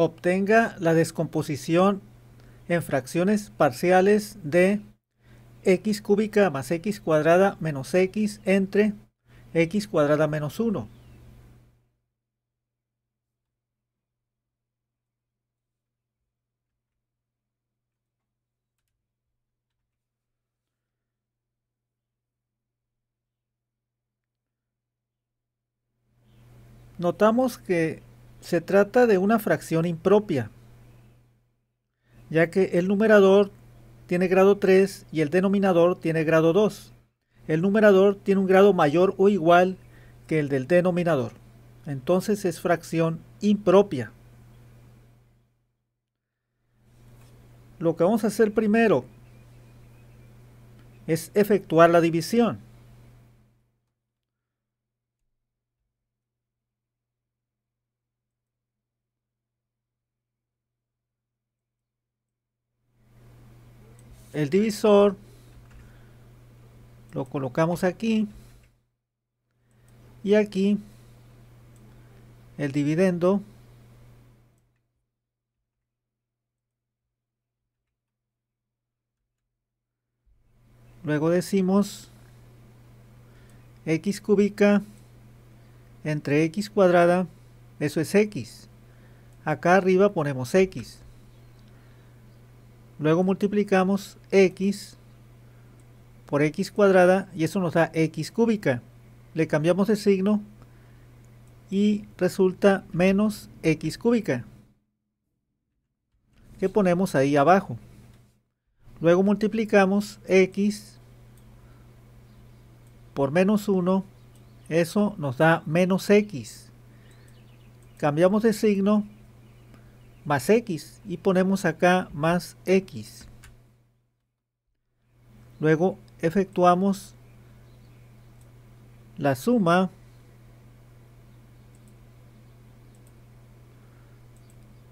obtenga la descomposición en fracciones parciales de x cúbica más x cuadrada menos x entre x cuadrada menos 1. Notamos que se trata de una fracción impropia, ya que el numerador tiene grado 3 y el denominador tiene grado 2. El numerador tiene un grado mayor o igual que el del denominador. Entonces es fracción impropia. Lo que vamos a hacer primero es efectuar la división. el divisor, lo colocamos aquí y aquí el dividendo luego decimos x cúbica entre x cuadrada eso es x acá arriba ponemos x Luego multiplicamos x por x cuadrada y eso nos da x cúbica. Le cambiamos de signo y resulta menos x cúbica que ponemos ahí abajo. Luego multiplicamos x por menos 1, eso nos da menos x. Cambiamos de signo más x y ponemos acá más x. Luego efectuamos la suma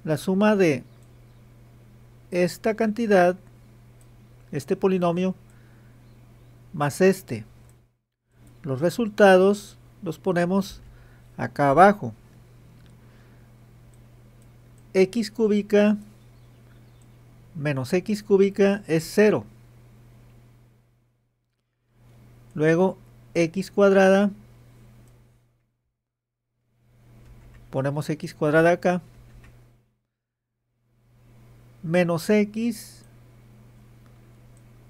la suma de esta cantidad este polinomio más este los resultados los ponemos acá abajo x cúbica menos x cúbica es cero. Luego x cuadrada. Ponemos x cuadrada acá. Menos x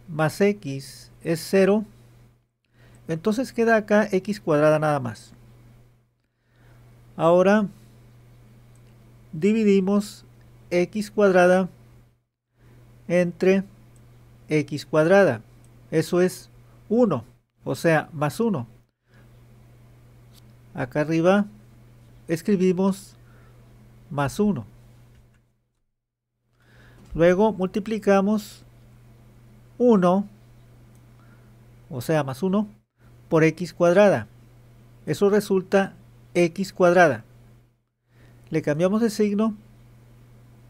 más x es cero. Entonces queda acá x cuadrada nada más. Ahora dividimos x cuadrada entre x cuadrada. Eso es 1, o sea, más 1. Acá arriba escribimos más 1. Luego multiplicamos 1, o sea, más 1, por x cuadrada. Eso resulta x cuadrada le cambiamos de signo,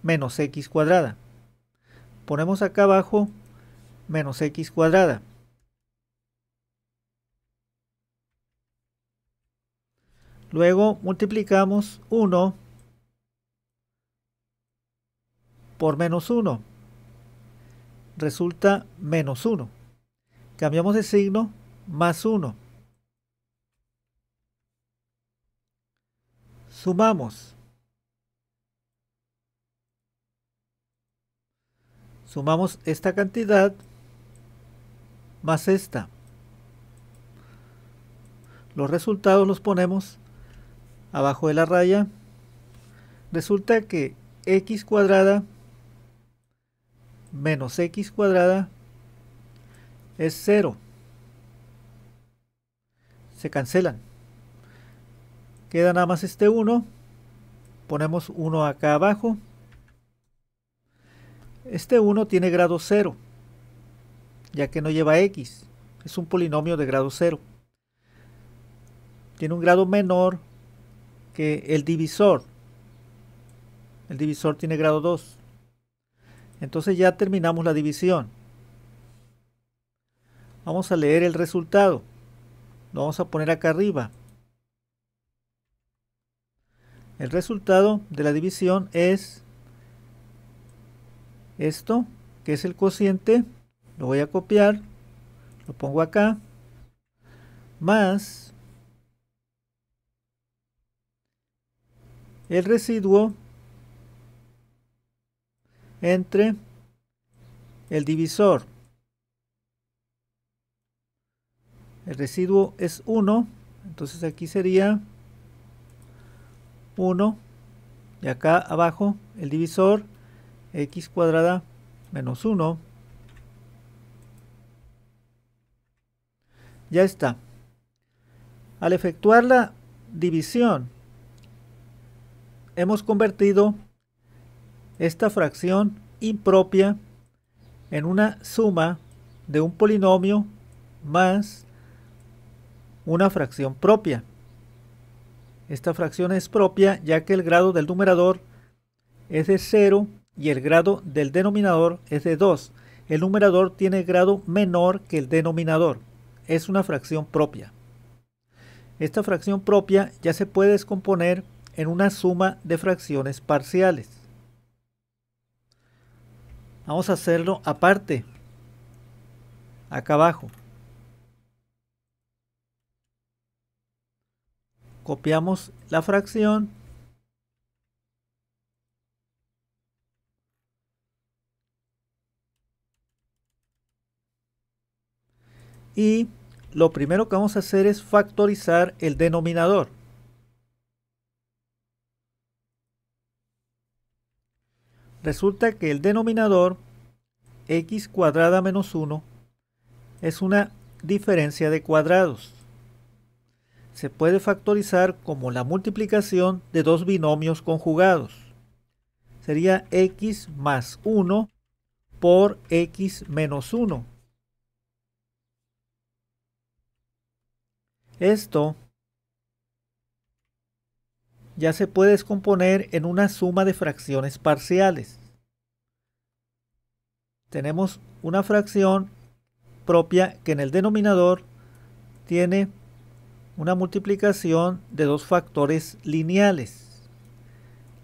menos x cuadrada. Ponemos acá abajo menos x cuadrada. Luego multiplicamos 1 por menos 1. Resulta menos 1. Cambiamos de signo, más 1. Sumamos Sumamos esta cantidad más esta. Los resultados los ponemos abajo de la raya. Resulta que x cuadrada menos x cuadrada es 0. Se cancelan. Queda nada más este 1. Ponemos 1 acá abajo. Este 1 tiene grado 0, ya que no lleva x. Es un polinomio de grado 0. Tiene un grado menor que el divisor. El divisor tiene grado 2. Entonces ya terminamos la división. Vamos a leer el resultado. Lo vamos a poner acá arriba. El resultado de la división es esto, que es el cociente, lo voy a copiar, lo pongo acá, más el residuo entre el divisor. El residuo es 1, entonces aquí sería 1 y acá abajo el divisor x cuadrada menos 1. Ya está. Al efectuar la división, hemos convertido esta fracción impropia en una suma de un polinomio más una fracción propia. Esta fracción es propia ya que el grado del numerador es de 0 y el grado del denominador es de 2. El numerador tiene grado menor que el denominador. Es una fracción propia. Esta fracción propia ya se puede descomponer en una suma de fracciones parciales. Vamos a hacerlo aparte, acá abajo. Copiamos la fracción y lo primero que vamos a hacer es factorizar el denominador. Resulta que el denominador x cuadrada menos 1 es una diferencia de cuadrados. Se puede factorizar como la multiplicación de dos binomios conjugados. Sería x más 1 por x menos 1 Esto ya se puede descomponer en una suma de fracciones parciales. Tenemos una fracción propia que en el denominador tiene una multiplicación de dos factores lineales.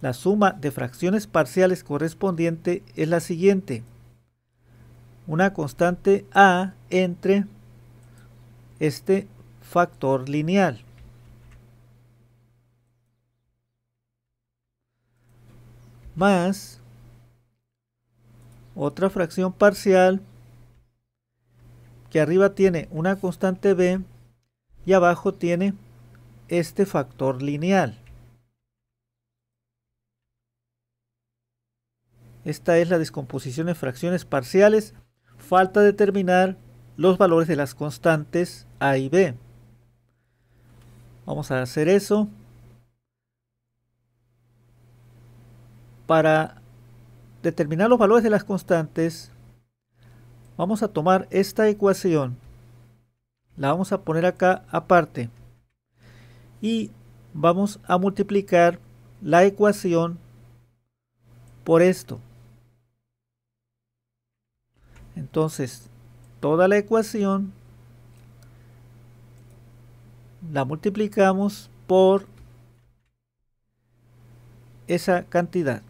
La suma de fracciones parciales correspondiente es la siguiente. Una constante a entre este factor lineal. Más otra fracción parcial que arriba tiene una constante b y abajo tiene este factor lineal. Esta es la descomposición en fracciones parciales. Falta determinar los valores de las constantes a y b. Vamos a hacer eso. Para determinar los valores de las constantes, vamos a tomar esta ecuación. La vamos a poner acá aparte. Y vamos a multiplicar la ecuación por esto. Entonces, toda la ecuación la multiplicamos por esa cantidad.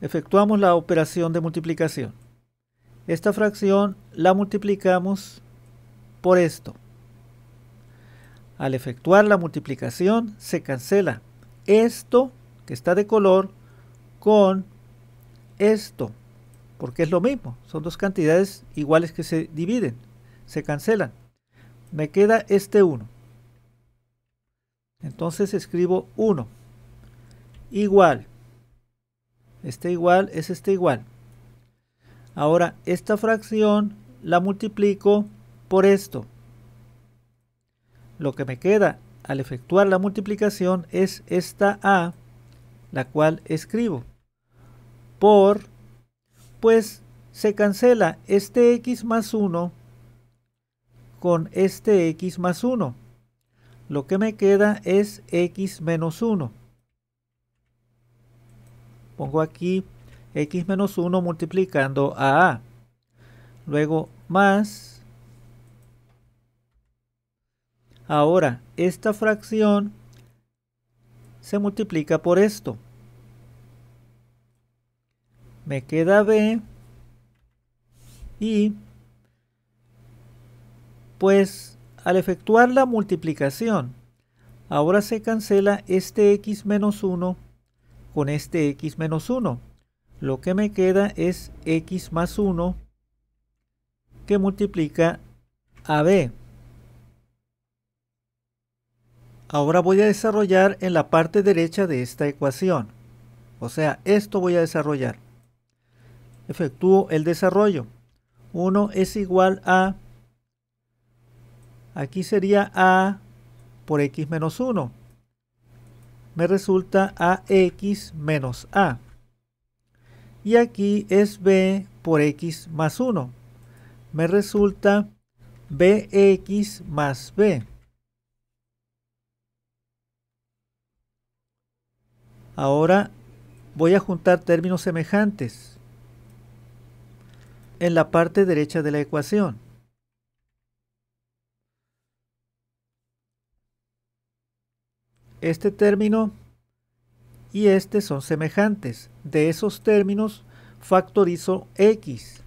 Efectuamos la operación de multiplicación. Esta fracción la multiplicamos por esto. Al efectuar la multiplicación se cancela esto que está de color con esto porque es lo mismo, son dos cantidades iguales que se dividen, se cancelan. Me queda este 1. Entonces escribo 1 igual. Este igual es este igual. Ahora esta fracción la multiplico por esto. Lo que me queda al efectuar la multiplicación es esta A, la cual escribo por pues se cancela este x más 1 con este x más 1. Lo que me queda es x menos 1. Pongo aquí x menos 1 multiplicando a a. Luego más. Ahora, esta fracción se multiplica por esto me queda B y pues al efectuar la multiplicación ahora se cancela este x menos 1 con este x menos 1 lo que me queda es x más 1 que multiplica a b ahora voy a desarrollar en la parte derecha de esta ecuación o sea esto voy a desarrollar efectúo el desarrollo. 1 es igual a, aquí sería A por X menos 1. Me resulta AX menos A. Y aquí es B por X más 1. Me resulta BX más B. Ahora voy a juntar términos semejantes en la parte derecha de la ecuación. Este término y este son semejantes. De esos términos factorizo x.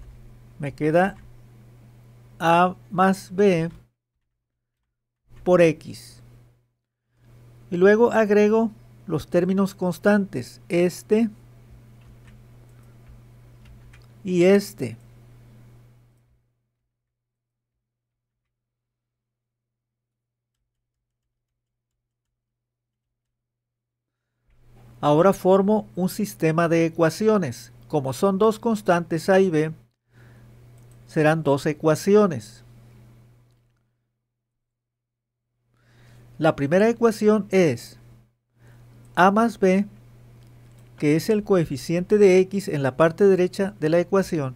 Me queda a más b por x. Y luego agrego los términos constantes, este y este. Ahora formo un sistema de ecuaciones. Como son dos constantes A y B, serán dos ecuaciones. La primera ecuación es A más B, que es el coeficiente de X en la parte derecha de la ecuación,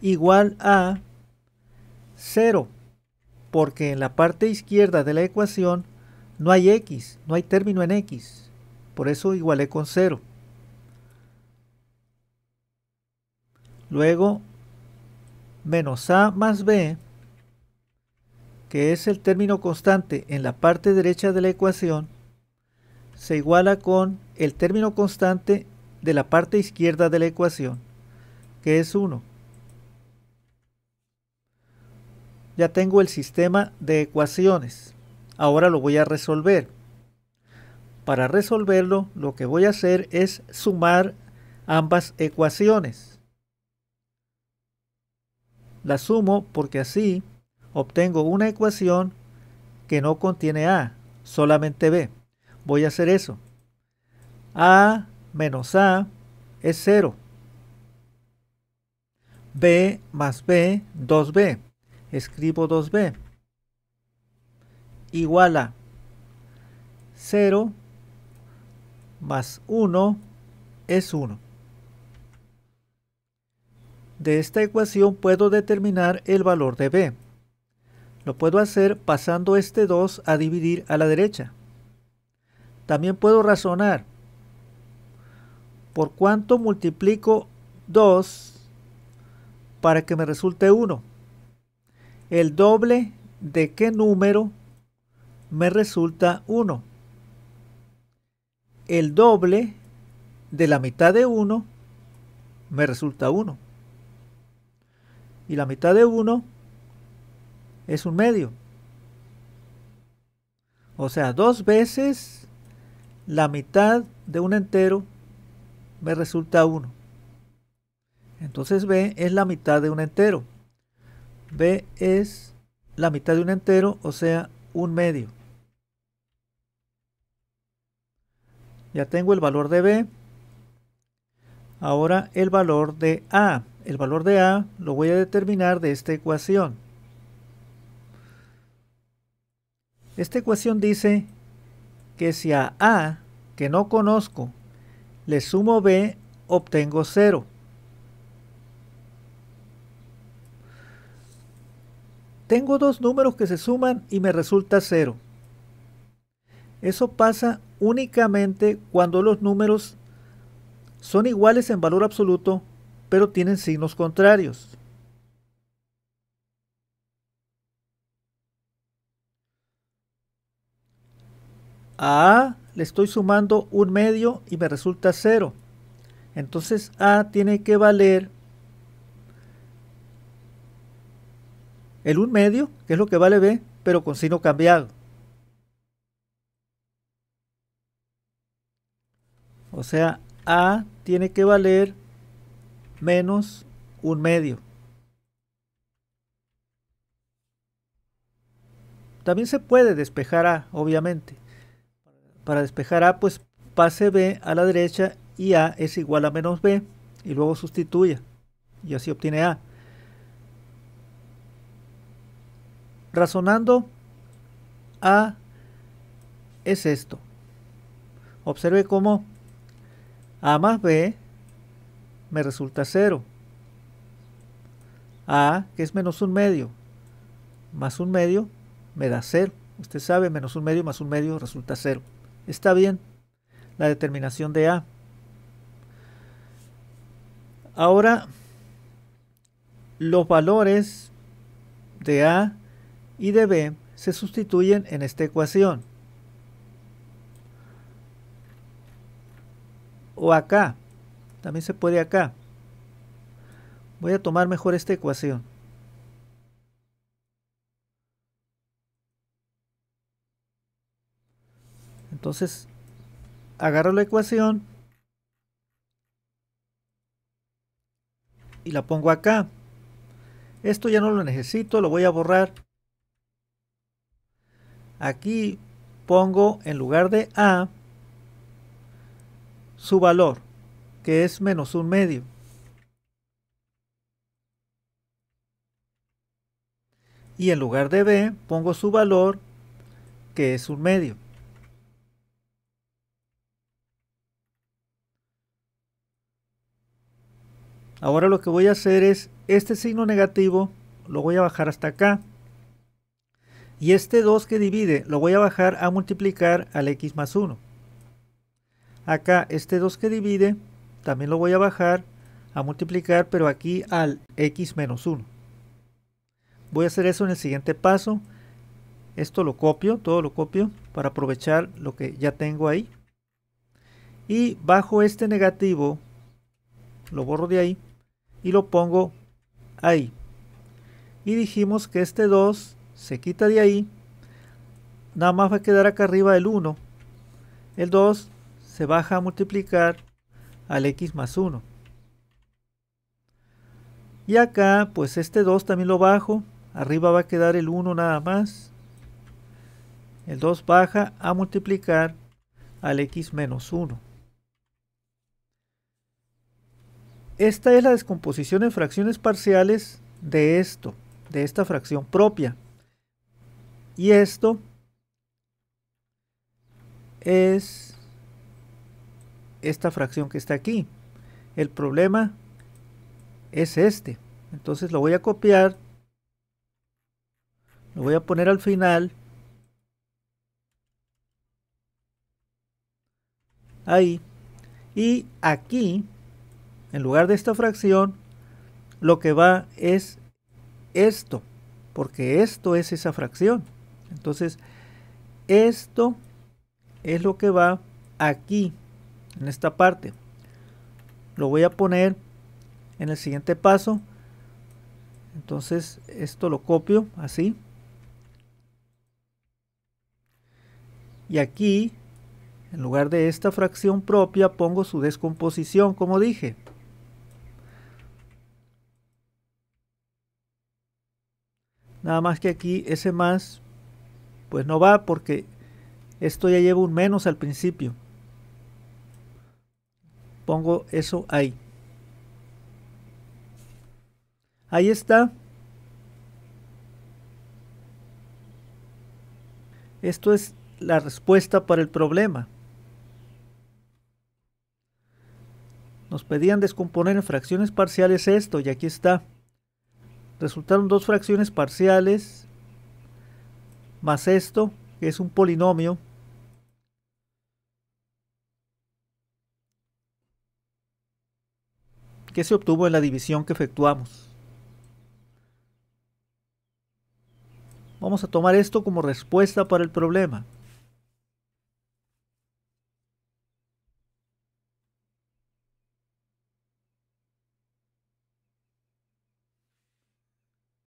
igual a 0, porque en la parte izquierda de la ecuación no hay X, no hay término en X. Por eso igualé con 0. Luego, menos a más b, que es el término constante en la parte derecha de la ecuación, se iguala con el término constante de la parte izquierda de la ecuación, que es 1. Ya tengo el sistema de ecuaciones. Ahora lo voy a resolver. Para resolverlo, lo que voy a hacer es sumar ambas ecuaciones. La sumo porque así obtengo una ecuación que no contiene A, solamente B. Voy a hacer eso. A menos A es 0. B más B, 2B. Escribo 2B. Igual a 0 más 1 es 1. De esta ecuación puedo determinar el valor de b. Lo puedo hacer pasando este 2 a dividir a la derecha. También puedo razonar por cuánto multiplico 2 para que me resulte 1. El doble de qué número me resulta 1 el doble de la mitad de 1 me resulta 1. Y la mitad de 1 es un medio. O sea, dos veces la mitad de un entero me resulta 1. Entonces B es la mitad de un entero. B es la mitad de un entero, o sea, un medio. Ya tengo el valor de B. Ahora el valor de A. El valor de A lo voy a determinar de esta ecuación. Esta ecuación dice que si a A, que no conozco, le sumo B, obtengo 0. Tengo dos números que se suman y me resulta 0. Eso pasa únicamente cuando los números son iguales en valor absoluto, pero tienen signos contrarios. A A le estoy sumando un medio y me resulta cero. Entonces A tiene que valer el un medio, que es lo que vale B, pero con signo cambiado. O sea, A tiene que valer menos un medio. También se puede despejar A, obviamente. Para despejar A, pues pase B a la derecha y A es igual a menos B y luego sustituya y así obtiene A. Razonando, A es esto. Observe cómo a más B me resulta cero. A, que es menos un medio, más un medio me da cero. Usted sabe, menos un medio más un medio resulta cero. Está bien la determinación de A. Ahora, los valores de A y de B se sustituyen en esta ecuación. o acá. También se puede acá. Voy a tomar mejor esta ecuación. Entonces, agarro la ecuación y la pongo acá. Esto ya no lo necesito, lo voy a borrar. Aquí pongo en lugar de A, su valor, que es menos un medio. Y en lugar de b pongo su valor, que es un medio. Ahora lo que voy a hacer es, este signo negativo lo voy a bajar hasta acá. Y este 2 que divide lo voy a bajar a multiplicar al x más 1. Acá este 2 que divide, también lo voy a bajar a multiplicar, pero aquí al x menos 1. Voy a hacer eso en el siguiente paso. Esto lo copio, todo lo copio, para aprovechar lo que ya tengo ahí. Y bajo este negativo, lo borro de ahí y lo pongo ahí. Y dijimos que este 2 se quita de ahí. Nada más va a quedar acá arriba el 1. El 2 se baja a multiplicar al x más 1. Y acá, pues este 2 también lo bajo. Arriba va a quedar el 1 nada más. El 2 baja a multiplicar al x menos 1. Esta es la descomposición en fracciones parciales de esto, de esta fracción propia. Y esto es esta fracción que está aquí. El problema es este. Entonces lo voy a copiar. Lo voy a poner al final. Ahí. Y aquí, en lugar de esta fracción, lo que va es esto. Porque esto es esa fracción. Entonces, esto es lo que va aquí en esta parte. Lo voy a poner en el siguiente paso. Entonces esto lo copio así. Y aquí, en lugar de esta fracción propia, pongo su descomposición, como dije. Nada más que aquí ese más, pues no va porque esto ya lleva un menos al principio pongo eso ahí. Ahí está. Esto es la respuesta para el problema. Nos pedían descomponer en fracciones parciales esto y aquí está. Resultaron dos fracciones parciales más esto, que es un polinomio que se obtuvo en la división que efectuamos? Vamos a tomar esto como respuesta para el problema.